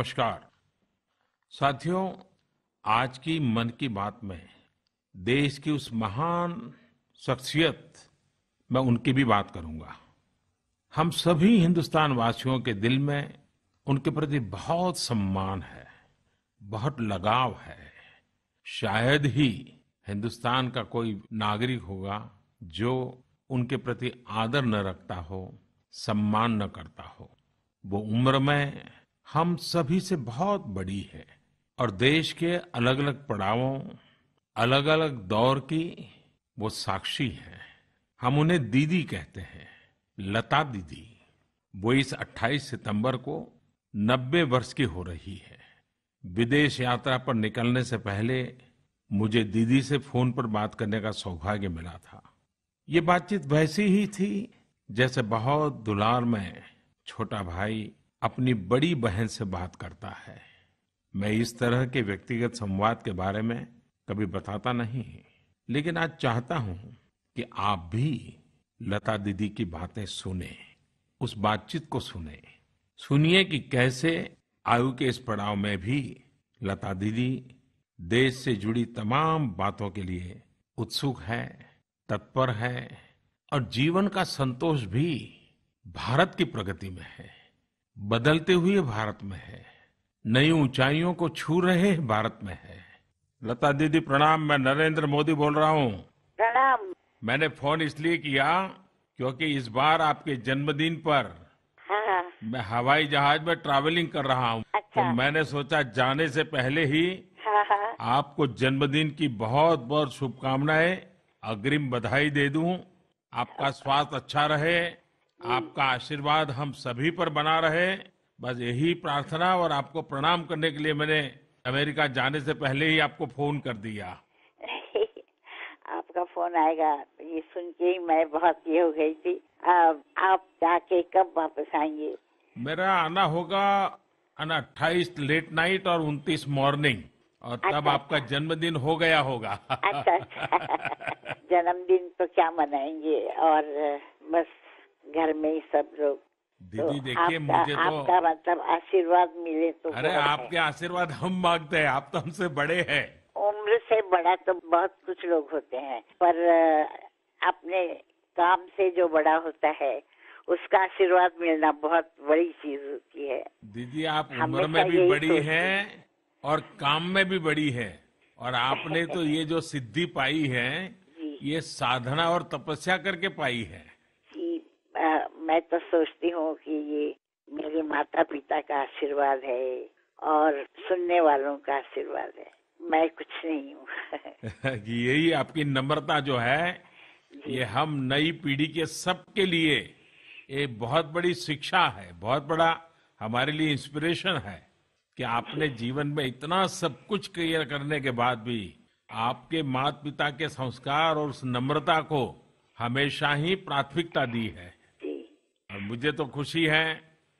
नमस्कार साथियों आज की मन की बात में देश की उस महान शख्सियत मैं उनकी भी बात करूंगा हम सभी हिंदुस्तान वासियों के दिल में उनके प्रति बहुत सम्मान है बहुत लगाव है शायद ही हिंदुस्तान का कोई नागरिक होगा जो उनके प्रति आदर न रखता हो सम्मान न करता हो वो उम्र में हम सभी से बहुत बड़ी है और देश के अलग अलग पड़ावों अलग अलग दौर की वो साक्षी है हम उन्हें दीदी कहते हैं लता दीदी वो इस 28 सितंबर को 90 वर्ष की हो रही है विदेश यात्रा पर निकलने से पहले मुझे दीदी से फोन पर बात करने का सौभाग्य मिला था ये बातचीत वैसी ही थी जैसे बहुत दुलार में छोटा भाई अपनी बड़ी बहन से बात करता है मैं इस तरह के व्यक्तिगत संवाद के बारे में कभी बताता नहीं लेकिन आज चाहता हूं कि आप भी लता दीदी की बातें सुने उस बातचीत को सुने सुनिए कि कैसे आयु के इस पड़ाव में भी लता दीदी देश से जुड़ी तमाम बातों के लिए उत्सुक है तत्पर है और जीवन का संतोष भी भारत की प्रगति में है बदलते हुए भारत में है नई ऊंचाइयों को छू रहे भारत में है लता दीदी प्रणाम मैं नरेंद्र मोदी बोल रहा हूँ प्रणाम मैंने फोन इसलिए किया क्योंकि इस बार आपके जन्मदिन पर हाँ। मैं हवाई जहाज में ट्रैवलिंग कर रहा हूँ अच्छा। तो मैंने सोचा जाने से पहले ही हाँ, हाँ। आपको जन्मदिन की बहुत बहुत शुभकामनाएं अग्रिम बधाई दे दूं आपका स्वास्थ्य अच्छा रहे आपका आशीर्वाद हम सभी पर बना रहे बस यही प्रार्थना और आपको प्रणाम करने के लिए मैंने अमेरिका जाने से पहले ही आपको फोन कर दिया आपका फोन आएगा ये सुन के ही मैं बहुत ये हो गई थी अब आप जाके कब वापस आएंगे मेरा आना होगा अट्ठाईस लेट नाइट और उनतीस मॉर्निंग और तब अच्छा, आपका जन्मदिन हो गया होगा अच्छा, अच्छा जन्मदिन तो क्या मनाएंगे और बस घर में ही सब लोग तो दीदी तो देखिए मुझे तो आपका मतलब आशीर्वाद मिले तो अरे आपके आशीर्वाद हम मांगते हैं आप तो हमसे बड़े हैं उम्र से बड़ा तो बहुत कुछ लोग होते हैं पर अपने काम से जो बड़ा होता है उसका आशीर्वाद मिलना बहुत बड़ी चीज होती है दीदी आप उम्र में भी बड़ी हैं और काम में भी बड़ी है और आपने तो ये जो सिद्धि पाई है ये साधना और तपस्या करके पाई है मैं तो सोचती हूँ कि ये मेरे माता पिता का आशीर्वाद है और सुनने वालों का आशीर्वाद है मैं कुछ नहीं हूँ यही आपकी नम्रता जो है ये हम नई पीढ़ी के सबके लिए ये बहुत बड़ी शिक्षा है बहुत बड़ा हमारे लिए इंस्पिरेशन है कि आपने जीवन में इतना सब कुछ क्लियर करने के बाद भी आपके माता पिता के संस्कार और उस नम्रता को हमेशा ही प्राथमिकता दी है मुझे तो खुशी है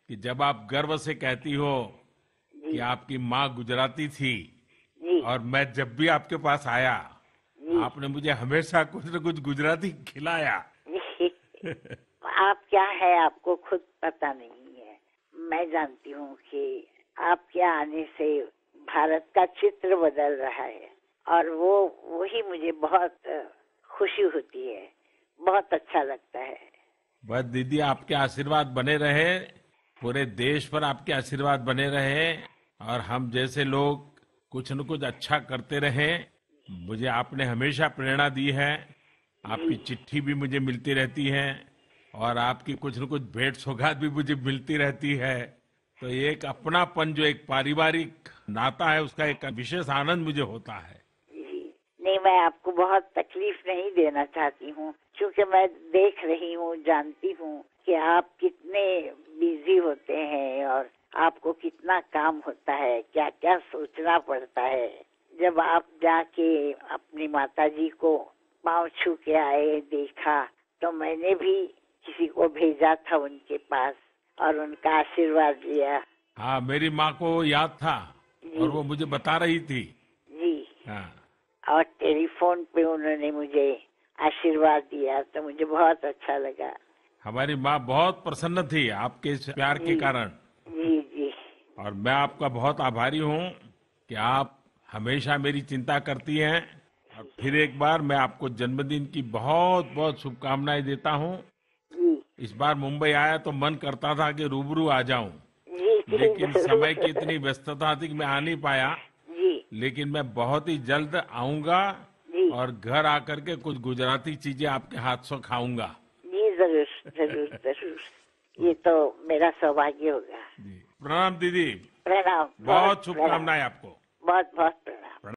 कि जब आप गर्व से कहती हो कि आपकी माँ गुजराती थी और मैं जब भी आपके पास आया आपने मुझे हमेशा कुछ न कुछ गुजराती खिलाया आप क्या है आपको खुद पता नहीं है मैं जानती हूँ कि आपके आने से भारत का चित्र बदल रहा है और वो वही मुझे बहुत खुशी होती है बहुत अच्छा लगता है बस दीदी आपके आशीर्वाद बने रहे पूरे देश पर आपके आशीर्वाद बने रहे और हम जैसे लोग कुछ न कुछ अच्छा करते रहे मुझे आपने हमेशा प्रेरणा दी है आपकी चिट्ठी भी मुझे मिलती रहती है और आपकी कुछ न कुछ भेंट सौगात भी मुझे मिलती रहती है तो एक अपनापन जो एक पारिवारिक नाता है उसका एक विशेष आनंद मुझे होता है मैं आपको बहुत तकलीफ नहीं देना चाहती हूँ क्योंकि मैं देख रही हूँ जानती हूँ कि आप कितने बिजी होते हैं और आपको कितना काम होता है क्या क्या सोचना पड़ता है जब आप जाके अपनी माता जी को पाँव छू के आए देखा तो मैंने भी किसी को भेजा था उनके पास और उनका आशीर्वाद लिया हाँ मेरी माँ को याद था और वो मुझे बता रही थी जी हाँ और टेलीफोन पे उन्होंने मुझे आशीर्वाद दिया तो मुझे बहुत अच्छा लगा हमारी माँ बहुत प्रसन्न थी आपके इस प्यार के कारण जी जी और मैं आपका बहुत आभारी हूँ कि आप हमेशा मेरी चिंता करती हैं और फिर एक बार मैं आपको जन्मदिन की बहुत बहुत शुभकामनाएं देता हूँ इस बार मुंबई आया तो मन करता था कि रूबरू आ जाऊं लेकिन समय की इतनी व्यस्तता थी कि मैं आ नहीं पाया लेकिन मैं बहुत ही जल्द आऊंगा और घर आकर के कुछ गुजराती चीजें आपके हाथ से खाऊंगा जी जरूर जरूर जरूर ये तो मेरा सौभाग्य होगा प्रणाम दीदी प्रणाम बहुत शुभकामनाएं आपको बहुत बहुत प्रणाम